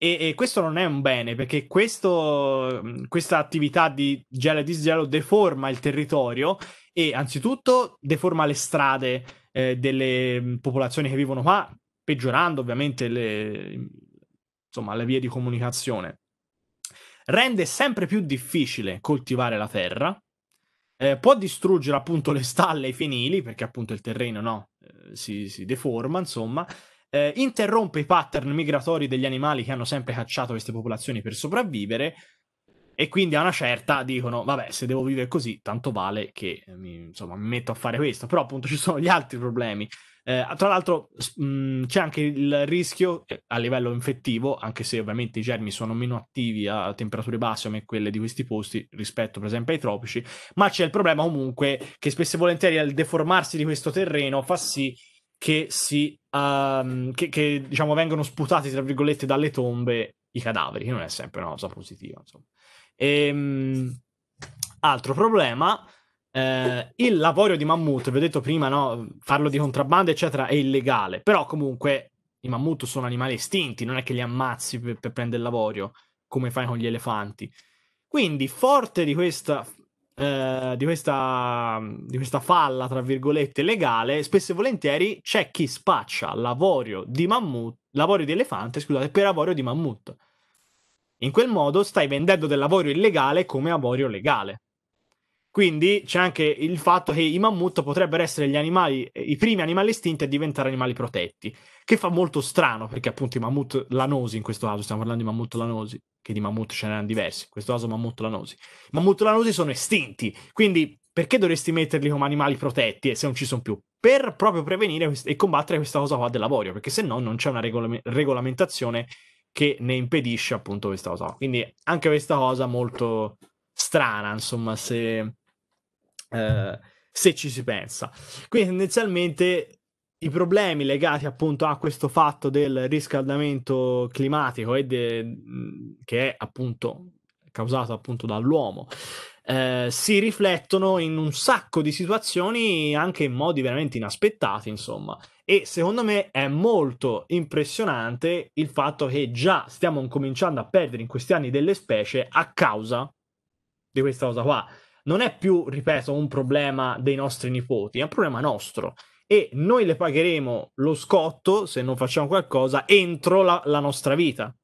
E, e, questo non è un bene perché questo, questa attività di gelo e disgelo deforma il territorio e anzitutto deforma le strade eh, delle popolazioni che vivono qua, peggiorando ovviamente le, insomma, le vie di comunicazione. Rende sempre più difficile coltivare la terra, eh, può distruggere appunto le stalle e i finili perché appunto il terreno no, eh, si, si deforma, insomma, eh, interrompe i pattern migratori degli animali che hanno sempre cacciato queste popolazioni per sopravvivere e quindi a una certa dicono vabbè se devo vivere così tanto vale che eh, mi, insomma, mi metto a fare questo però appunto ci sono gli altri problemi eh, tra l'altro mh, c'è anche il rischio eh, a livello infettivo anche se ovviamente i germi sono meno attivi a temperature basse come quelle di questi posti rispetto per esempio ai tropici ma c'è il problema comunque che spesso e volentieri al deformarsi di questo terreno fa sì che si um, che, che, diciamo vengono sputati, tra virgolette, dalle tombe i cadaveri, che non è sempre una cosa positiva, insomma. E, um, altro problema, eh, il lavorio di mammut, vi ho detto prima, no, farlo di contrabbando, eccetera, è illegale, però comunque i mammut sono animali estinti, non è che li ammazzi per, per prendere il lavorio, come fai con gli elefanti. Quindi, forte di questa eh, di, questa, di questa falla, tra virgolette, legale, spesso e volentieri c'è chi spaccia l'avorio di mammut, l'avorio di elefante, scusate, per avorio di mammut. In quel modo stai vendendo dell'avorio illegale come avorio legale. Quindi c'è anche il fatto che i mammut potrebbero essere gli animali, i primi animali estinti a diventare animali protetti, che fa molto strano perché appunto i mammut lanosi, in questo caso stiamo parlando di mammut lanosi, che di mammut ce n'erano diversi, in questo caso mammut lanosi. I mammut lanosi sono estinti, quindi perché dovresti metterli come animali protetti se non ci sono più? Per proprio prevenire e combattere questa cosa qua del perché se no non c'è una regol- regolamentazione che ne impedisce appunto questa cosa. Quindi anche questa cosa molto strana, insomma, se eh, se ci si pensa. Quindi tendenzialmente i problemi legati appunto a questo fatto del riscaldamento climatico e de- che è appunto causato appunto dall'uomo eh, si riflettono in un sacco di situazioni anche in modi veramente inaspettati insomma e secondo me è molto impressionante il fatto che già stiamo cominciando a perdere in questi anni delle specie a causa di questa cosa qua non è più, ripeto, un problema dei nostri nipoti, è un problema nostro. E noi le pagheremo lo scotto, se non facciamo qualcosa, entro la, la nostra vita,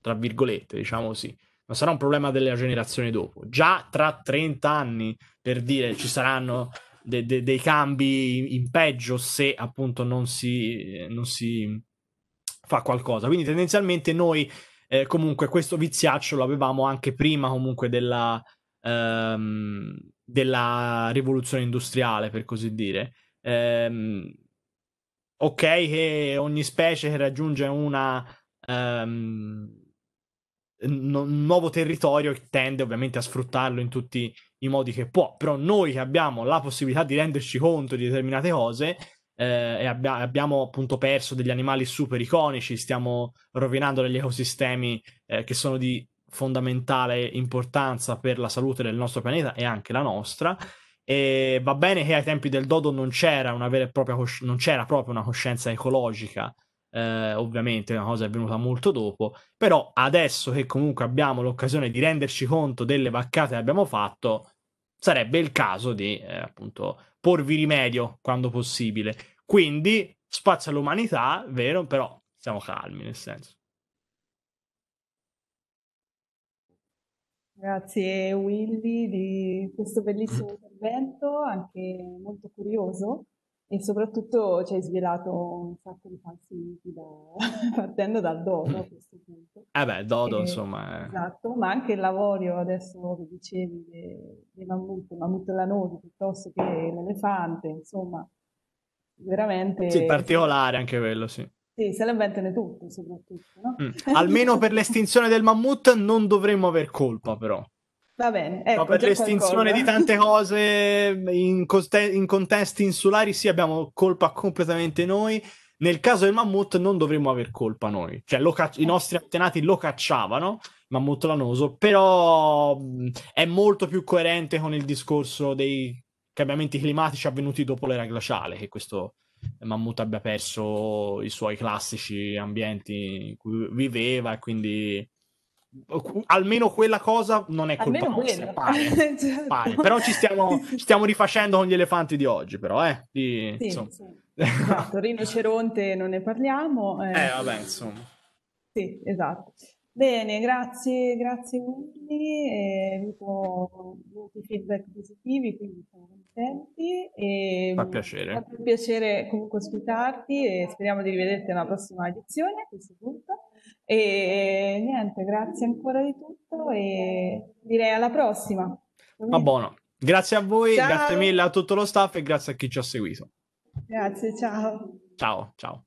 tra virgolette, diciamo così. Non sarà un problema della generazione dopo. Già tra 30 anni, per dire, ci saranno de- de- dei cambi in peggio se appunto non si, non si fa qualcosa. Quindi tendenzialmente noi eh, comunque questo viziaccio lo avevamo anche prima comunque della, ehm, della rivoluzione industriale, per così dire. Ehm, ok che ogni specie che raggiunge una, um, no, un nuovo territorio tende ovviamente a sfruttarlo in tutti i modi che può, però noi che abbiamo la possibilità di renderci conto di determinate cose eh, e abbi- abbiamo appunto perso degli animali super iconici, stiamo rovinando degli ecosistemi eh, che sono di fondamentale importanza per la salute del nostro pianeta e anche la nostra. E va bene che ai tempi del Dodo non c'era, una vera e propria cosci- non c'era proprio una coscienza ecologica, eh, ovviamente è una cosa è venuta molto dopo, però adesso che comunque abbiamo l'occasione di renderci conto delle vaccate che abbiamo fatto, sarebbe il caso di eh, appunto porvi rimedio quando possibile. Quindi spazio all'umanità, vero? Però siamo calmi nel senso. Grazie Willy di questo bellissimo mm. intervento, anche molto curioso e soprattutto ci hai svelato un sacco di falsi miti da... partendo dal dodo a mm. questo punto. Eh beh, dodo e, eh, insomma. Eh. Esatto, ma anche il lavorio adesso che dicevi dei mammut, mammut lanoso piuttosto che l'elefante, insomma, veramente... Sì, particolare anche quello, sì. Sì, se le inventano tutte soprattutto. No? Mm. Almeno per l'estinzione del mammut non dovremmo aver colpa però. Va bene. Ecco, Ma per l'estinzione qualcosa. di tante cose in, coste- in contesti insulari sì abbiamo colpa completamente noi. Nel caso del mammut non dovremmo aver colpa noi, cioè cac- i eh. nostri antenati lo cacciavano, mammut lanoso, però mm, è molto più coerente con il discorso dei cambiamenti climatici avvenuti dopo l'era glaciale, che questo Mammut abbia perso i suoi classici ambienti in cui viveva e quindi almeno quella cosa non è colpa almeno nostra pare, certo. pare. però ci stiamo, stiamo, rifacendo con gli elefanti di oggi però eh? Di, sì, sì. esatto, rinoceronte non ne parliamo eh. eh vabbè insomma sì esatto Bene, grazie, grazie Willy, eh, avuto molti feedback positivi, quindi sono assistenti. E fa ehm, piacere. Fa stato piacere comunque ospitarti e speriamo di rivederti nella prossima edizione a questo punto. E eh, niente, grazie ancora di tutto e direi alla prossima. Va buono. Grazie a voi, ciao. grazie mille a tutto lo staff e grazie a chi ci ha seguito. Grazie, ciao. Ciao, ciao.